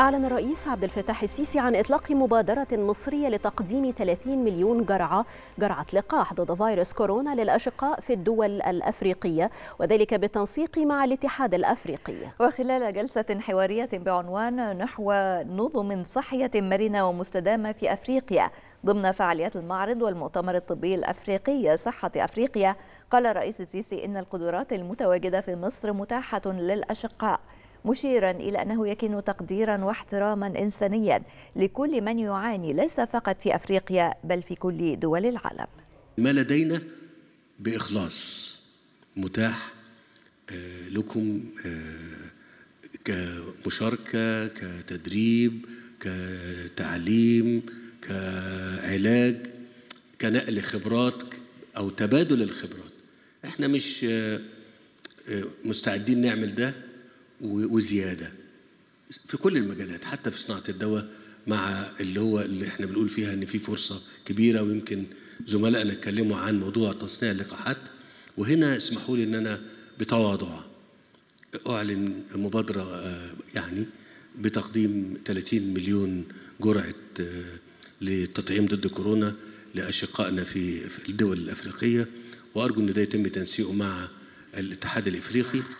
أعلن الرئيس عبد الفتاح السيسي عن إطلاق مبادرة مصرية لتقديم 30 مليون جرعة جرعة لقاح ضد فيروس كورونا للأشقاء في الدول الأفريقية وذلك بالتنسيق مع الاتحاد الأفريقي وخلال جلسة حوارية بعنوان نحو نظم صحية مرنة ومستدامة في أفريقيا ضمن فعاليات المعرض والمؤتمر الطبي الأفريقي صحة أفريقيا قال الرئيس السيسي إن القدرات المتواجدة في مصر متاحة للأشقاء مشيرا إلى أنه يكن تقديرا واحتراما إنسانيا لكل من يعاني ليس فقط في أفريقيا بل في كل دول العالم ما لدينا بإخلاص متاح آه، لكم آه، كمشاركة كتدريب كتعليم كعلاج كنقل خبرات أو تبادل الخبرات احنا مش آه، مستعدين نعمل ده وزياده في كل المجالات حتى في صناعه الدواء مع اللي هو اللي احنا بنقول فيها ان في فرصه كبيره ويمكن زملائنا اتكلموا عن موضوع تصنيع اللقاحات وهنا اسمحوا لي ان انا بتواضع اعلن مبادره آه، يعني بتقديم 30 مليون جرعه آه، للتطعيم ضد كورونا لاشقائنا في الدول الافريقيه وارجو ان ده يتم تنسيقه مع الاتحاد الافريقي